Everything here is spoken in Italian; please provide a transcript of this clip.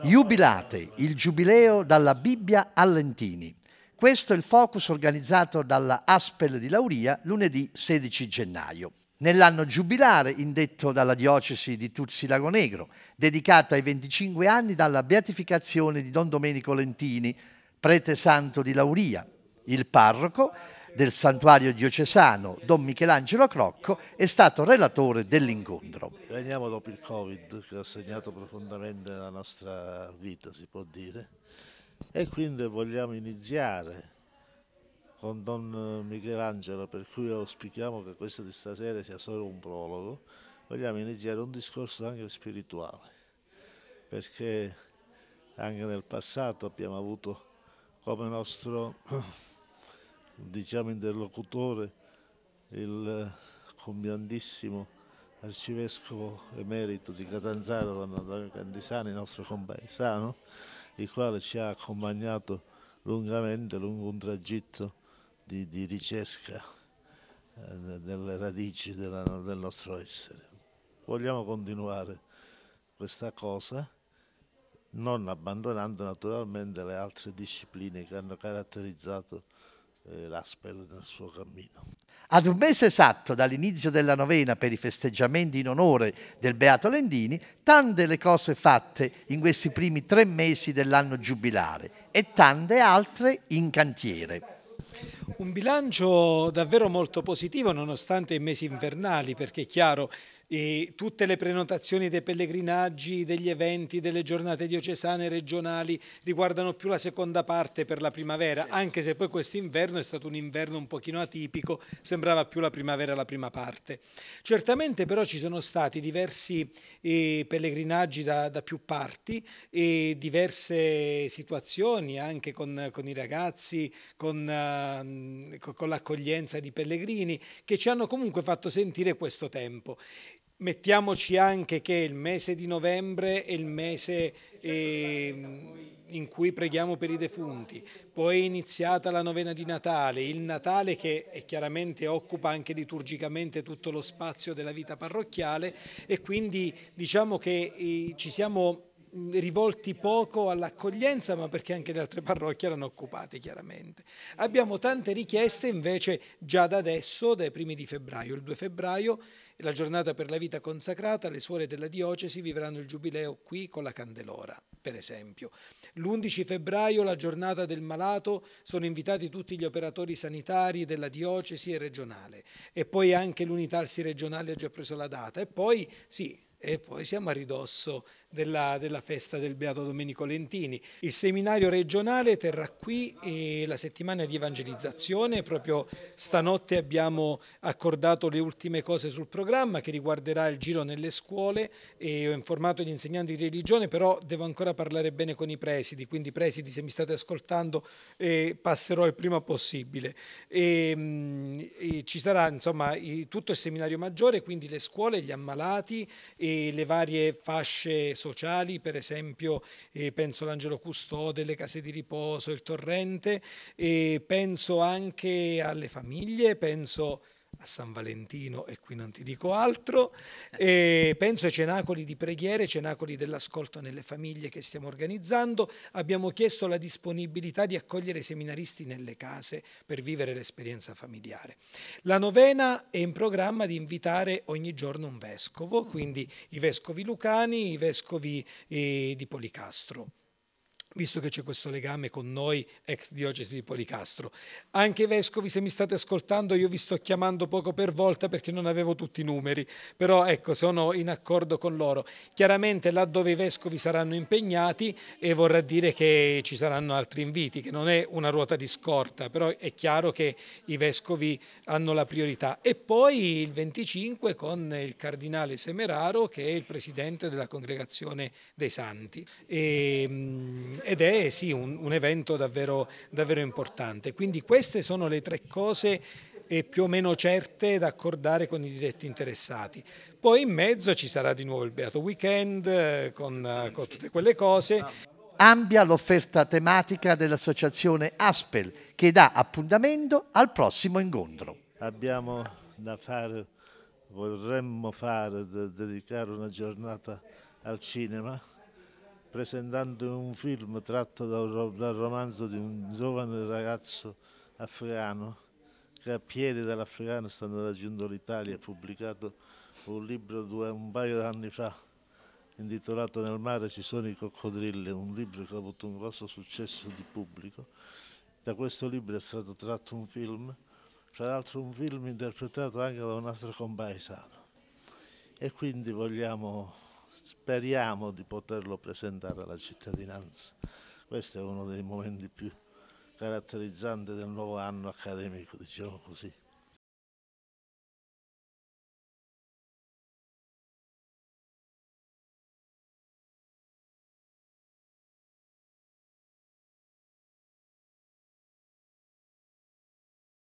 Jubilate, il giubileo dalla Bibbia a Lentini. Questo è il focus organizzato dalla Aspel di Lauria lunedì 16 gennaio. Nell'anno giubilare indetto dalla diocesi di Tuzzi Lago Negro, dedicato ai 25 anni dalla beatificazione di Don Domenico Lentini, prete santo di Lauria. Il parroco del santuario diocesano, Don Michelangelo Crocco, è stato relatore dell'incontro. Veniamo dopo il Covid che ha segnato profondamente la nostra vita, si può dire, e quindi vogliamo iniziare con Don Michelangelo, per cui auspichiamo che questo di stasera sia solo un prologo, vogliamo iniziare un discorso anche spirituale, perché anche nel passato abbiamo avuto come nostro diciamo, interlocutore, il eh, compiantissimo arcivescovo emerito di Catanzaro, Don Candisani, nostro compaesano, il quale ci ha accompagnato lungamente lungo un tragitto di, di ricerca eh, delle radici della, del nostro essere. Vogliamo continuare questa cosa non abbandonando naturalmente le altre discipline che hanno caratterizzato eh, l'Aspel nel suo cammino. Ad un mese esatto dall'inizio della novena per i festeggiamenti in onore del Beato Lendini, tante le cose fatte in questi primi tre mesi dell'anno giubilare e tante altre in cantiere. Un bilancio davvero molto positivo nonostante i mesi invernali perché è chiaro e tutte le prenotazioni dei pellegrinaggi, degli eventi, delle giornate diocesane regionali riguardano più la seconda parte per la primavera, anche se poi quest'inverno è stato un inverno un pochino atipico, sembrava più la primavera la prima parte. Certamente però ci sono stati diversi eh, pellegrinaggi da, da, più parti e diverse situazioni anche con, con i ragazzi, con eh, con l'accoglienza di pellegrini, che ci hanno comunque fatto sentire questo tempo. Mettiamoci anche che il mese di novembre è il mese ehm, in cui preghiamo per i defunti, poi è iniziata la novena di Natale, il Natale che chiaramente occupa anche liturgicamente tutto lo spazio della vita parrocchiale e quindi diciamo che eh, ci siamo rivolti poco all'accoglienza, ma perché anche le altre parrocchie erano occupate chiaramente. Abbiamo tante richieste invece già da adesso, dai primi di febbraio. Il 2 febbraio, la giornata per la vita consacrata, le suore della diocesi vivranno il giubileo qui con la candelora, per esempio. L'11 febbraio, la giornata del malato, sono invitati tutti gli operatori sanitari della diocesi e regionale. E poi anche l'unitarsi regionale ha già preso la data. E poi, sì, e poi siamo a ridosso della, della, festa del Beato Domenico Lentini. Il seminario regionale terrà qui eh, la settimana di evangelizzazione, proprio stanotte abbiamo accordato le ultime cose sul programma che riguarderà il giro nelle scuole e ho informato gli insegnanti di religione, però devo ancora parlare bene con i presidi, quindi presidi se mi state ascoltando eh, passerò il prima possibile. E, ehm, mh, e ci sarà insomma tutto il seminario maggiore, quindi le scuole, gli ammalati e le varie fasce sociali, per esempio eh, penso all'Angelo Custode, le case di riposo, il torrente, penso anche alle famiglie, penso a San Valentino e qui non ti dico altro. E penso ai cenacoli di preghiere, cenacoli dell'ascolto nelle famiglie che stiamo organizzando. Abbiamo chiesto la disponibilità di accogliere i seminaristi nelle case per vivere l'esperienza familiare. La novena è in programma di invitare ogni giorno un vescovo, quindi i vescovi lucani, i vescovi eh, di Policastro visto che c'è questo legame con noi, ex diocesi di Policastro. Anche i vescovi, se mi state ascoltando, io vi sto chiamando poco per volta perché non avevo tutti i numeri, però ecco, sono in accordo con loro. Chiaramente là dove i vescovi saranno impegnati e vorrà dire che ci saranno altri inviti, che non è una ruota di scorta, però è chiaro che i vescovi hanno la priorità. E poi il 25 con il cardinale Semeraro, che è il presidente della Congregazione dei Santi. E, mm, ed è sì un, un evento davvero, davvero importante. Quindi queste sono le tre cose e eh, più o meno certe da accordare con i diretti interessati. Poi in mezzo ci sarà di nuovo il Beato Weekend eh, con, con tutte quelle cose. Ah. Ambia l'offerta tematica dell'associazione Aspel che dà appuntamento al prossimo incontro. Abbiamo da fare, vorremmo fare, dedicare una giornata al cinema presentando un film tratto dal, dal romanzo di un giovane ragazzo afghano che a piedi dall'Afghanistan sta raggiungendo l'Italia, ha pubblicato un libro due, un paio di anni fa intitolato Nel mare ci sono i coccodrilli, un libro che ha avuto un grosso successo di pubblico. Da questo libro è stato tratto un film, tra l'altro un film interpretato anche da un altro compaesano. E quindi vogliamo speriamo di poterlo presentare alla cittadinanza. Questo è uno dei momenti più caratterizzanti del nuovo anno accademico, diciamo così.